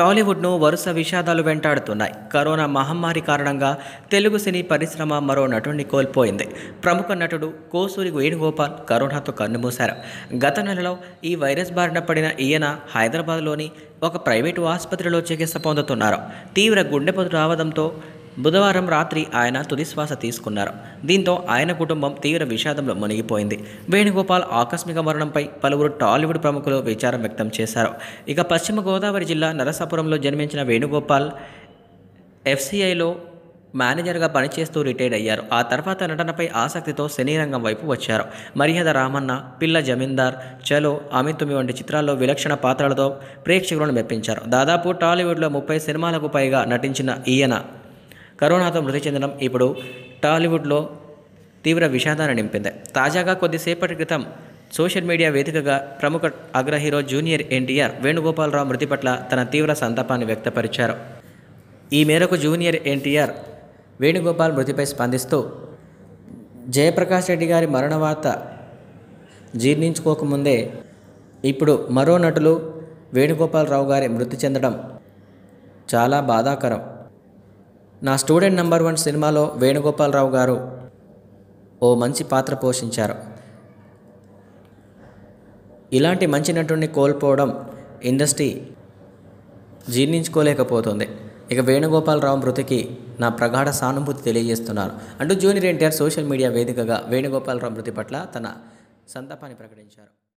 టాలీవుడ్ను వరుస విషాదాలు వెంటాడుతున్నాయి కరోనా మహమ్మారి కారణంగా తెలుగు సినీ పరిశ్రమ మరో నటుడిని కోల్పోయింది ప్రముఖ నటుడు కోసూరి వేణుగోపాల్ కరోనాతో కన్నుమూశారు గత నెలలో ఈ వైరస్ బారిన పడిన ఈయన హైదరాబాద్లోని ఒక ప్రైవేటు ఆసుపత్రిలో చికిత్స పొందుతున్నారు తీవ్ర గుండెపోటు రావడంతో బుధవారం రాత్రి ఆయన తుదిశ్వాస తీసుకున్నారు దీంతో ఆయన కుటుంబం తీవ్ర విషాదంలో మునిగిపోయింది వేణుగోపాల్ ఆకస్మిక మరణంపై పలువురు టాలీవుడ్ ప్రముఖులు విచారం వ్యక్తం చేశారు ఇక పశ్చిమ గోదావరి జిల్లా నరసాపురంలో జన్మించిన వేణుగోపాల్ ఎఫ్సిఐలో మేనేజర్గా పనిచేస్తూ రిటైర్డ్ అయ్యారు ఆ తర్వాత నటనపై ఆసక్తితో సినీ రంగం వైపు వచ్చారు మర్యాద రామన్న పిల్ల జమీందార్ చలో అమితుమి వంటి చిత్రాల్లో విలక్షణ పాత్రలతో ప్రేక్షకులను మెప్పించారు దాదాపు టాలీవుడ్లో ముప్పై సినిమాలకు పైగా నటించిన ఈయన కరోనాతో మృతి చెందడం ఇప్పుడు టాలీవుడ్లో తీవ్ర విషాదాన్ని నింపింది తాజాగా కొద్దిసేపటి క్రితం సోషల్ మీడియా వేదికగా ప్రముఖ అగ్రహీరో జూనియర్ ఎన్టీఆర్ వేణుగోపాలరావు మృతి పట్ల తన తీవ్ర సంతాపాన్ని వ్యక్తపరిచారు ఈ మేరకు జూనియర్ ఎన్టీఆర్ వేణుగోపాల్ మృతిపై స్పందిస్తూ జయప్రకాష్ రెడ్డి గారి మరణ వార్త జీర్ణించుకోకముందే ఇప్పుడు మరో నటులు వేణుగోపాలరావు గారి మృతి చెందడం చాలా బాధాకరం నా స్టూడెంట్ నెంబర్ వన్ సినిమాలో వేణుగోపాలరావు గారు ఓ మంచి పాత్ర పోషించారు ఇలాంటి మంచి నటుడిని కోల్పోవడం ఇండస్ట్రీ జీర్ణించుకోలేకపోతుంది ఇక వేణుగోపాలరావు మృతికి నా ప్రగాఢ సానుభూతి తెలియజేస్తున్నారు అంటూ జూనియర్ ఎన్టీఆర్ సోషల్ మీడియా వేదికగా వేణుగోపాలరావు మృతి పట్ల తన సంతాపాన్ని ప్రకటించారు